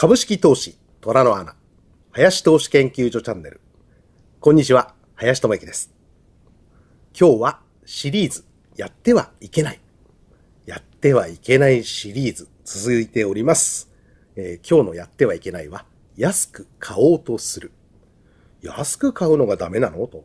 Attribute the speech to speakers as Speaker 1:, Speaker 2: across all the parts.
Speaker 1: 株式投資虎の穴林投資研究所チャンネルこんにちは林智之です今日はシリーズやってはいけないやってはいけないシリーズ続いております、えー、今日のやってはいけないは安く買おうとする安く買うのがダメなのと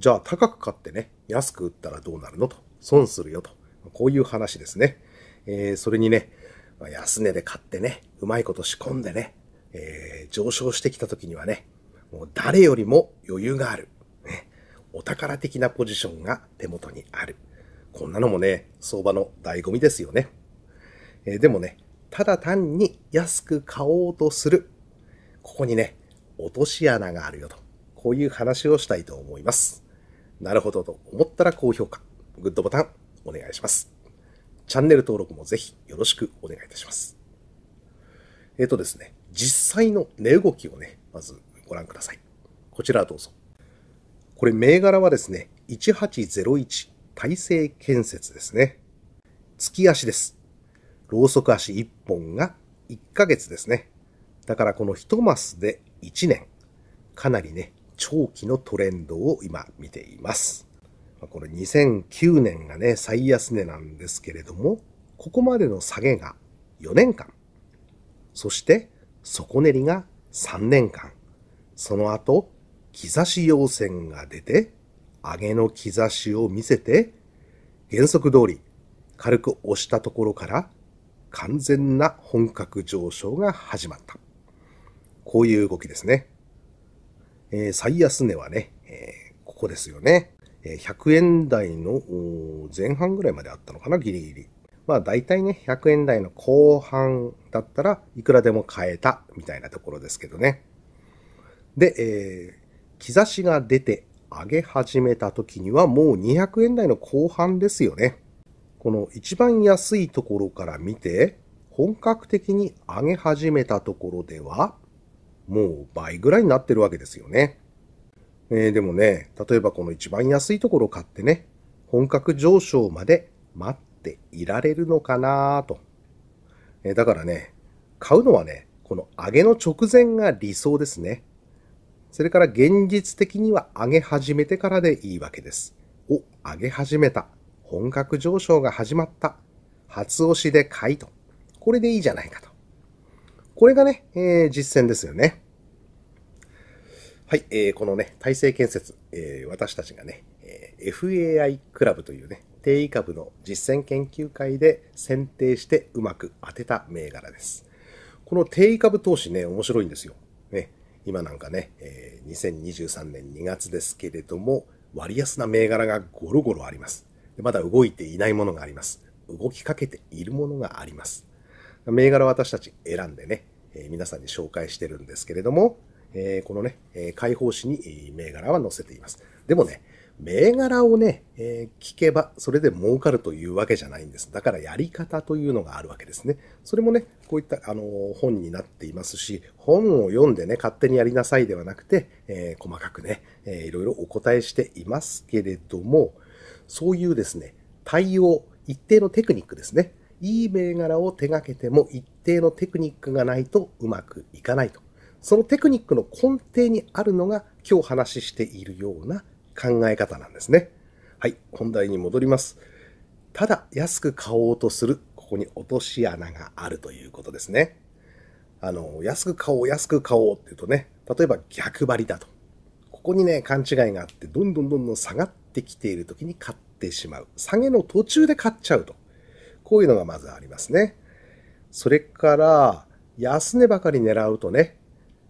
Speaker 1: じゃあ高く買ってね安く売ったらどうなるのと損するよとこういう話ですね、えー、それにねまあ、安値で買ってね、うまいこと仕込んでね、えー、上昇してきた時にはね、もう誰よりも余裕がある。ね、お宝的なポジションが手元にある。こんなのもね、相場の醍醐味ですよね。えー、でもね、ただ単に安く買おうとする。ここにね、落とし穴があるよと。こういう話をしたいと思います。なるほどと思ったら高評価、グッドボタンお願いします。チャンネル登録もぜひよろしくお願いいたします。えっ、ー、とですね、実際の値動きをね、まずご覧ください。こちらどうぞ。これ銘柄はですね、1801体制建設ですね。月足です。ろうそく足1本が1ヶ月ですね。だからこの1マスで1年、かなりね、長期のトレンドを今見ています。これ2009年がね、最安値なんですけれども、ここまでの下げが4年間、そして底練りが3年間、その後、兆し陽線が出て、上げの兆しを見せて、原則通り軽く押したところから完全な本格上昇が始まった。こういう動きですね。えー、最安値はね、えー、ここですよね。100円台の前半ぐらいまであったのかな、ギリギリ。まあ大体ね、100円台の後半だったらいくらでも買えたみたいなところですけどね。で、えー、兆しが出て上げ始めた時にはもう200円台の後半ですよね。この一番安いところから見て、本格的に上げ始めたところでは、もう倍ぐらいになってるわけですよね。えー、でもね、例えばこの一番安いところ買ってね、本格上昇まで待っていられるのかなと。えー、だからね、買うのはね、この上げの直前が理想ですね。それから現実的には上げ始めてからでいいわけです。お、上げ始めた。本格上昇が始まった。初押しで買いと。これでいいじゃないかと。これがね、えー、実践ですよね。はい、えー、このね、体制建設、えー、私たちがね、えー、FAI クラブというね、定位株の実践研究会で選定してうまく当てた銘柄です。この定位株投資ね、面白いんですよ。ね、今なんかね、えー、2023年2月ですけれども、割安な銘柄がゴロゴロあります。まだ動いていないものがあります。動きかけているものがあります。銘柄私たち選んでね、えー、皆さんに紹介してるんですけれども、えー、このね、え解放誌に銘柄は載せています。でもね、銘柄をね、えー、聞けば、それで儲かるというわけじゃないんです。だからやり方というのがあるわけですね。それもね、こういった、あのー、本になっていますし、本を読んでね、勝手にやりなさいではなくて、えー、細かくね、えー、いろいろお答えしていますけれども、そういうですね、対応、一定のテクニックですね。いい銘柄を手掛けても一定のテクニックがないとうまくいかないと。そのテクニックの根底にあるのが今日話しているような考え方なんですね。はい、本題に戻ります。ただ安く買おうとする、ここに落とし穴があるということですね。あの、安く買おう、安く買おうって言うとね、例えば逆張りだと。ここにね、勘違いがあって、どんどんどんどん下がってきている時に買ってしまう。下げの途中で買っちゃうと。こういうのがまずありますね。それから、安値ばかり狙うとね、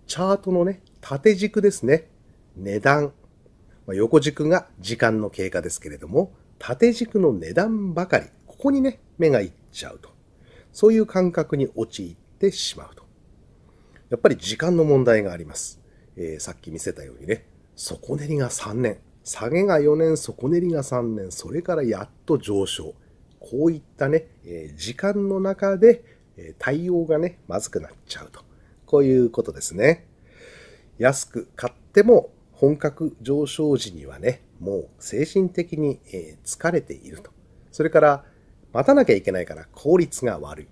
Speaker 1: チャートのね、縦軸ですね。値段。まあ、横軸が時間の経過ですけれども、縦軸の値段ばかり。ここにね、目がいっちゃうと。そういう感覚に陥ってしまうと。やっぱり時間の問題があります。えー、さっき見せたようにね、底練りが3年、下げが4年、底練りが3年、それからやっと上昇。こういったね、えー、時間の中で、えー、対応がね、まずくなっちゃうと。こういうことですね。安く買っても本格上昇時にはね、もう精神的に疲れていると。それから待たなきゃいけないから効率が悪い。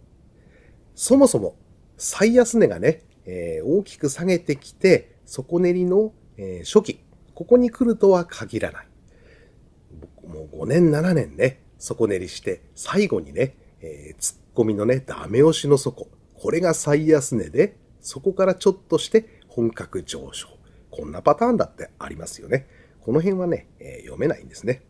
Speaker 1: そもそも最安値がね、えー、大きく下げてきて、底練りの、え初期、ここに来るとは限らない。もう5年7年ね、底練りして、最後にね、えー、突っ込みのね、ダメ押しの底、これが最安値で、そこからちょっとして本格上昇。こんなパターンだってありますよね。この辺はね、えー、読めないんですね。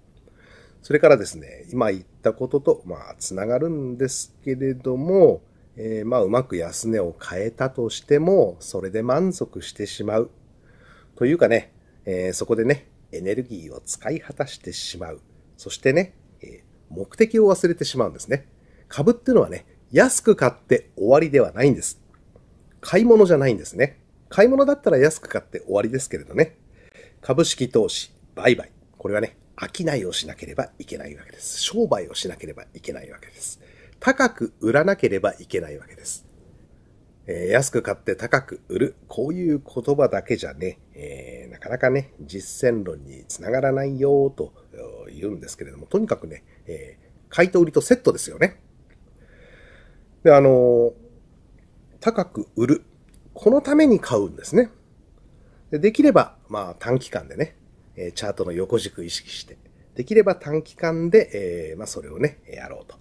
Speaker 1: それからですね、今言ったことと、まあ、つながるんですけれども、えー、まあ、うまく安値を変えたとしても、それで満足してしまう。というかね、えー、そこでね、エネルギーを使い果たしてしまう。そしてね、えー、目的を忘れてしまうんですね。株っていうのはね、安く買って終わりではないんです。買い物じゃないんですね。買い物だったら安く買って終わりですけれどね。株式投資、売買。これはね、商いをしなければいけないわけです。商売をしなければいけないわけです。高く売らなければいけないわけです。えー、安く買って高く売る。こういう言葉だけじゃね、えー、なかなかね、実践論につながらないよと言うんですけれども、とにかくね、えー、買いと売りとセットですよね。で、あの高く売る。このために買うんですね。できれば、まあ短期間でね、えチャートの横軸意識して、できれば短期間で、えー、まあそれをね、やろうと。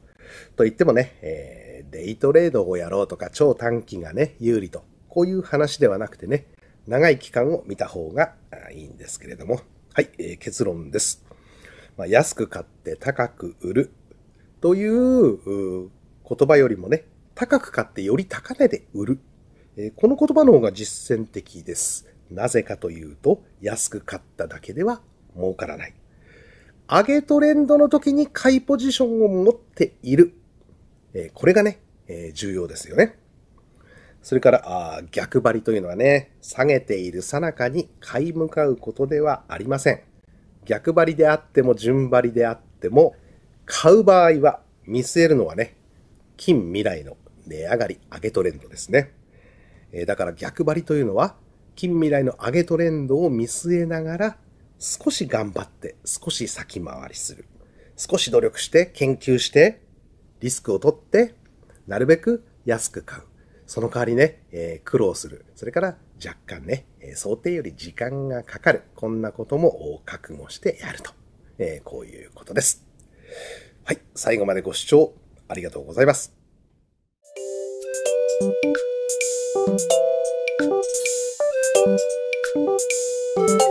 Speaker 1: と言ってもね、えー、デイトレードをやろうとか超短期がね、有利と。こういう話ではなくてね、長い期間を見た方がいいんですけれども。はい、えー、結論です。まあ、安く買って高く売るという言葉よりもね、高く買ってより高値で売る。えこの言葉の方が実践的です。なぜかというと、安く買っただけでは儲からない。上げトレンドの時に買いポジションを持っている。えこれがね、え重要ですよね。それから、あ逆張りというのはね、下げているさなかに買い向かうことではありません。逆張りであっても順張りであっても、買う場合は見据えるのはね、近未来の値上がり、上げトレンドですね。えだから逆張りというのは、近未来の上げトレンドを見据えながら、少し頑張って、少し先回りする。少し努力して、研究して、リスクを取って、なるべく安く買う。その代わりね、えー、苦労する。それから若干ね、想定より時間がかかる。こんなことも覚悟してやると。えー、こういうことです。はい。最後までご視聴ありがとうございます。Thank you.